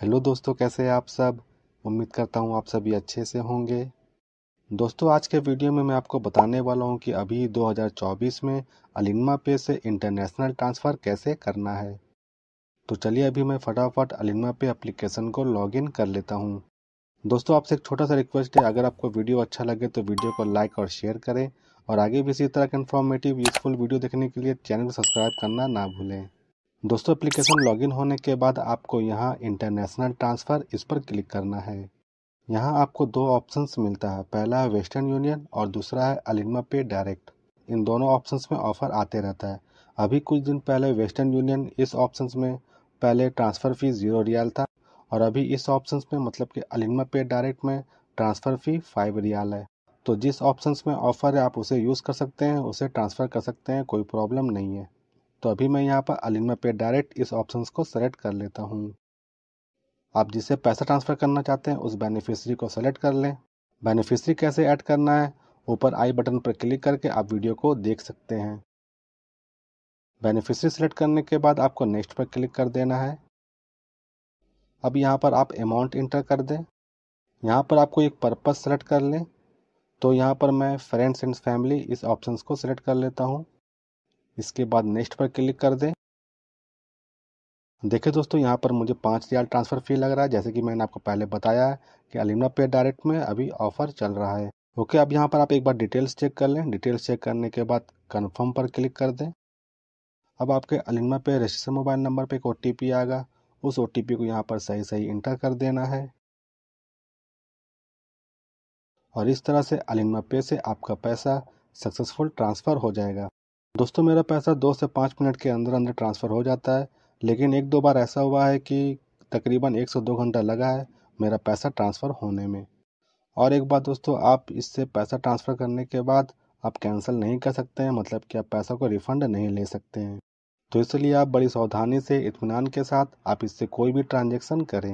hello दोस्तों कैसे हैं आप सब उम्मीद करता हूँ आप सभी अच्छे से होंगे दोस्तों आज के वीडियो में मैं आपको बताने वाला हूँ कि अभी 2024 में अलिनमा पे से इंटरनेशनल ट्रांसफ़र कैसे करना है तो चलिए अभी मैं फटाफट अलिनमा पे एप्लीकेशन को लॉगिन कर लेता हूँ दोस्तों आपसे एक छोटा सा रिक्वेस्ट है अगर आपको वीडियो अच्छा लगे तो वीडियो को लाइक और शेयर करें और आगे भी इसी तरह के इन्फॉर्मेटिव यूज़फुल वीडियो देखने के लिए चैनल को सब्सक्राइब करना ना भूलें दोस्तों एप्लीकेशन लॉगिन होने के बाद आपको यहाँ इंटरनेशनल ट्रांसफ़र इस पर क्लिक करना है यहाँ आपको दो ऑप्शंस मिलता है पहला है वेस्टर्न यूनियन और दूसरा है अलिमा पे डायरेक्ट इन दोनों ऑप्शंस में ऑफ़र आते रहता है अभी कुछ दिन पहले वेस्टर्न यूनियन इस ऑप्शन में पहले ट्रांसफ़र फ़ी ज़ीरो रियाल था और अभी इस ऑप्शन में मतलब कि अलिमा पे डायरेक्ट में ट्रांसफ़र फ़ी फाइव रियाल है तो जिस ऑप्शंस में ऑफ़र है आप उसे यूज़ कर सकते हैं उसे ट्रांसफ़र कर सकते हैं कोई प्रॉब्लम नहीं है तो अभी मैं यहाँ पर अलिंग में पे डायरेक्ट इस ऑप्शन को सेलेक्ट कर लेता हूँ आप जिसे पैसा ट्रांसफ़र करना चाहते हैं उस बेनिफिशरी को सेलेक्ट कर लें बेनिफिशरी कैसे ऐड करना है ऊपर आई बटन पर क्लिक करके आप वीडियो को देख सकते हैं बेनिफिशरी सेलेक्ट करने के बाद आपको नेक्स्ट पर क्लिक कर देना है अब यहाँ पर आप अमाउंट इंटर कर दें यहाँ पर आपको एक पर्पज सेलेक्ट कर लें तो यहाँ पर मैं फ्रेंड्स एंड फैमिली इस ऑप्शन को सिलेक्ट कर लेता हूँ इसके बाद नेक्स्ट पर क्लिक कर दें देखिए दोस्तों यहाँ पर मुझे पाँच रियाल ट्रांसफ़र फ़ी लग रहा है जैसे कि मैंने आपको पहले बताया है कि अलिमना पे डायरेक्ट में अभी ऑफ़र चल रहा है ओके अब यहाँ पर आप एक बार डिटेल्स चेक कर लें डिटेल्स चेक करने के बाद कन्फर्म पर क्लिक कर दें अब आपके अलिमा पे रजिस्टर मोबाइल नंबर पर एक ओ आएगा उस ओ को यहाँ पर सही सही इंटर कर देना है और इस तरह से अलिमा पे से आपका पैसा सक्सेसफुल ट्रांसफ़र हो जाएगा दोस्तों मेरा पैसा दो से पाँच मिनट के अंदर अंदर ट्रांसफ़र हो जाता है लेकिन एक दो बार ऐसा हुआ है कि तकरीबन एक से दो घंटा लगा है मेरा पैसा ट्रांसफ़र होने में और एक बात दोस्तों आप इससे पैसा ट्रांसफ़र करने के बाद आप कैंसिल नहीं कर सकते हैं मतलब कि आप पैसा को रिफ़ंड नहीं ले सकते हैं तो इसलिए आप बड़ी सावधानी से इतमान के साथ आप इससे कोई भी ट्रांजेक्शन करें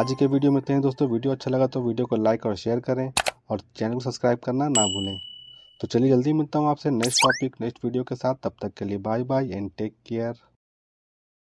आज के वीडियो में इतने दोस्तों वीडियो अच्छा लगा तो वीडियो को लाइक और शेयर करें और चैनल को सब्सक्राइब करना ना भूलें तो चलिए जल्दी मिलता हूँ आपसे नेक्स्ट टॉपिक नेक्स्ट वीडियो के साथ तब तक के लिए bye bye and take care